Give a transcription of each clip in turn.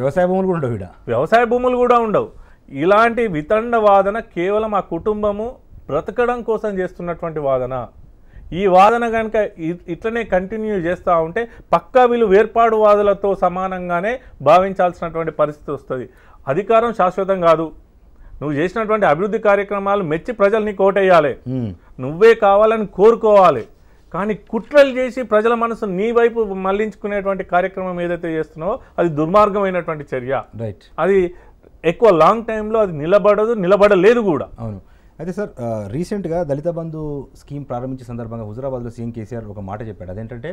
వ్యవసాయ భూములు కూడా ఉండవు ఇక్కడ వ్యవసాయ భూములు కూడా ఉండవు ఇలాంటి వితండ వాదన కేవలం ఆ కుటుంబము బ్రతకడం కోసం చేస్తున్నటువంటి వాదన ఈ వాదన కనుక ఇట్లనే కంటిన్యూ చేస్తూ ఉంటే పక్కా వీళ్ళు వేర్పాడు వాదులతో సమానంగానే భావించాల్సినటువంటి పరిస్థితి వస్తుంది అధికారం శాశ్వతం కాదు నువ్వు చేసినటువంటి అభివృద్ధి కార్యక్రమాలు మెచ్చి ప్రజలు నీకు ఓటేయాలి నువ్వే కావాలని కోరుకోవాలి కానీ కుట్రలు చేసి ప్రజల మనసును నీ వైపు మళ్లించుకునేటువంటి కార్యక్రమం ఏదైతే చేస్తున్నావో అది దుర్మార్గమైనటువంటి చర్య రైట్ అది ఎక్కువ లాంగ్ టైంలో అది నిలబడదు నిలబడలేదు కూడా అవును అయితే సార్ రీసెంట్గా దళిత బంధు స్కీమ్ ప్రారంభించే సందర్భంగా హుజరాబాద్లో సీఎం కేసీఆర్ ఒక మాట చెప్పాడు అదేంటంటే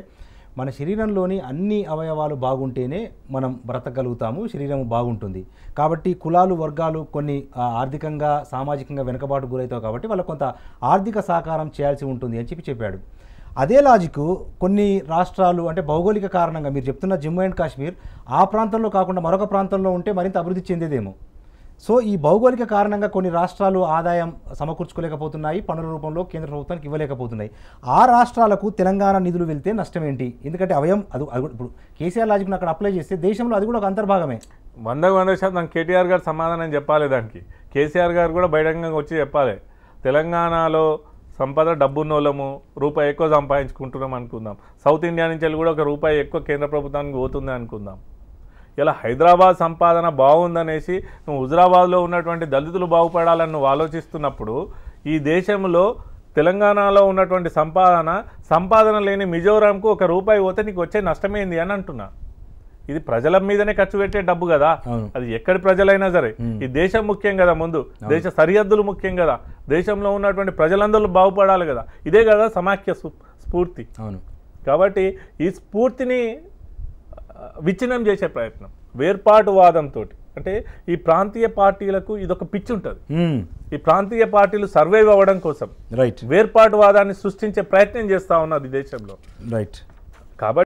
మన శరీరంలోని అన్ని అవయవాలు బాగుంటేనే మనం బ్రతకగలుగుతాము శరీరం బాగుంటుంది కాబట్టి కులాలు వర్గాలు కొన్ని ఆర్థికంగా సామాజికంగా వెనుకబాటు గురవుతావు కాబట్టి వాళ్ళకు కొంత ఆర్థిక సహకారం చేయాల్సి ఉంటుంది అని చెప్పి చెప్పాడు అదే లాజిక్ కొన్ని రాష్ట్రాలు అంటే భౌగోళిక కారణంగా మీరు చెప్తున్న జమ్మూ అండ్ కాశ్మీర్ ఆ ప్రాంతంలో కాకుండా మరొక ప్రాంతంలో ఉంటే మరింత అభివృద్ధి చెందేదేమో సో ఈ భౌగోళిక కారణంగా కొన్ని రాష్ట్రాలు ఆదాయం సమకూర్చుకోలేకపోతున్నాయి పనుల రూపంలో కేంద్ర ప్రభుత్వానికి ఇవ్వలేకపోతున్నాయి ఆ రాష్ట్రాలకు తెలంగాణ నిధులు వెళ్తే నష్టం ఏంటి ఎందుకంటే అవయం అది ఇప్పుడు కేసీఆర్ లాజిక్ అక్కడ అప్లై చేస్తే దేశంలో అది కూడా ఒక అంతర్భాగమే వంద వంద శాతం కేటీఆర్ గారు సమాధానం చెప్పాలి దానికి కేసీఆర్ గారు కూడా బహిరంగంగా వచ్చి చెప్పాలి తెలంగాణలో సంపద డబ్బున్నోళ్ళము రూపాయి ఎక్కువ సంపాదించుకుంటున్నాం అనుకుందాం సౌత్ ఇండియా నుంచి వెళ్ళి కూడా ఒక రూపాయి ఎక్కువ కేంద్ర ప్రభుత్వానికి పోతుంది అనుకుందాం ఇలా హైదరాబాద్ సంపాదన బాగుందనేసి నువ్వు హుజరాబాద్లో ఉన్నటువంటి దళితులు బాగుపడాలని నువ్వు ఆలోచిస్తున్నప్పుడు ఈ దేశంలో తెలంగాణలో ఉన్నటువంటి సంపాదన సంపాదన లేని మిజోరాంకు ఒక రూపాయి పోతే నీకు వచ్చే నష్టమేంది అని అంటున్నా ఇది ప్రజల మీదనే ఖర్చు పెట్టే డబ్బు కదా అది ఎక్కడి ప్రజలైనా సరే ఈ దేశం ముఖ్యం కదా ముందు దేశ సరిహద్దులు ముఖ్యం కదా దేశంలో ఉన్నటువంటి ప్రజలందరూ బాగుపడాలి కదా ఇదే కదా సమాఖ్య స్ఫూర్తి అవును కాబట్టి ఈ స్ఫూర్తిని విచ్ఛిన్నం చేసే ప్రయత్నం వేర్పాటు వాదంతో అంటే ఈ ప్రాంతీయ పార్టీలకు ఇదొక పిచ్చి ఉంటుంది ఈ ప్రాంతీయ పార్టీలు సర్వైవ్ అవ్వడం కోసం రైట్ వాదాన్ని సృష్టించే ప్రయత్నం చేస్తా ఉన్నది దేశంలో రైట్ కాబట్టి